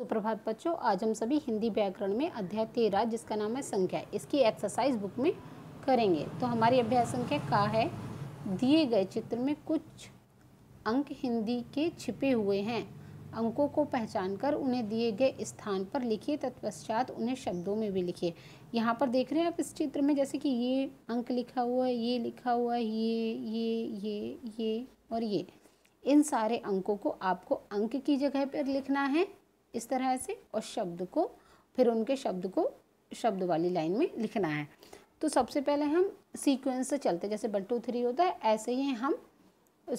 सुप्रभात बच्चों आज हम सभी हिंदी व्याकरण में अध्याय तेरह जिसका नाम है संख्या इसकी एक्सरसाइज बुक में करेंगे तो हमारी अभ्यास संख्या का है दिए गए चित्र में कुछ अंक हिंदी के छिपे हुए हैं अंकों को पहचान कर उन्हें दिए गए स्थान पर लिखिए तत्पश्चात उन्हें शब्दों में भी लिखिए यहाँ पर देख रहे हैं आप इस चित्र में जैसे कि ये अंक लिखा हुआ है ये लिखा हुआ है ये ये ये ये और ये इन सारे अंकों को आपको अंक की जगह पर लिखना है इस तरह से और शब्द को फिर उनके शब्द को शब्द वाली लाइन में लिखना है तो सबसे पहले हम सीक्वेंस से चलते जैसे वन टू थ्री होता है ऐसे ही हम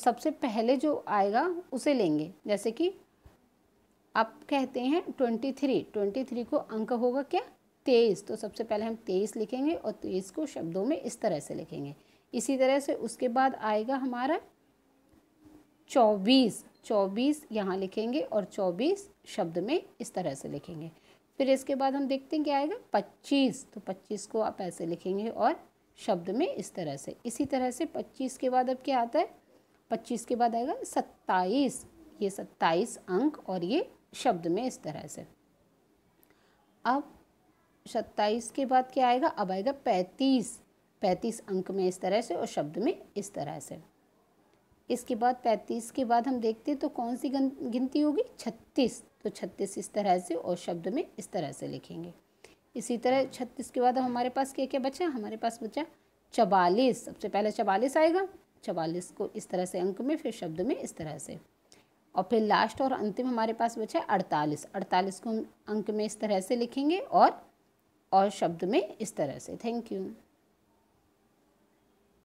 सबसे पहले जो आएगा उसे लेंगे जैसे कि आप कहते हैं ट्वेंटी थ्री ट्वेंटी थ्री को अंक होगा क्या तेईस तो सबसे पहले हम तेईस लिखेंगे और तेईस को शब्दों में इस तरह से लिखेंगे इसी तरह से उसके बाद आएगा हमारा चौबीस चौबीस यहाँ लिखेंगे और चौबीस शब्द में इस तरह से लिखेंगे फिर इसके बाद हम देखते हैं क्या आएगा पच्चीस तो पच्चीस को आप ऐसे लिखेंगे और शब्द में इस तरह से इसी तरह से पच्चीस के बाद अब क्या आता है पच्चीस के बाद आएगा सत्ताईस ये सत्ताईस अंक और ये शब्द में इस तरह से अब सत्ताईस के बाद क्या आएगा अब आएगा पैंतीस पैंतीस अंक में इस तरह से और शब्द में इस तरह से इसके बाद पैंतीस के बाद हम देखते हैं तो कौन सी गिनती होगी छत्तीस तो छत्तीस इस तरह से और शब्द में इस तरह से लिखेंगे इसी तरह छत्तीस के बाद हमारे पास क्या क्या बचा हमारे पास बचा चवालीस सबसे पहले चवालीस आएगा चवालीस को इस तरह से अंक में फिर शब्द में इस तरह से और फिर लास्ट और अंतिम हमारे पास बचा अड़तालीस अड़तालीस को हम अंक में इस तरह से लिखेंगे और और शब्द में इस तरह से थैंक यू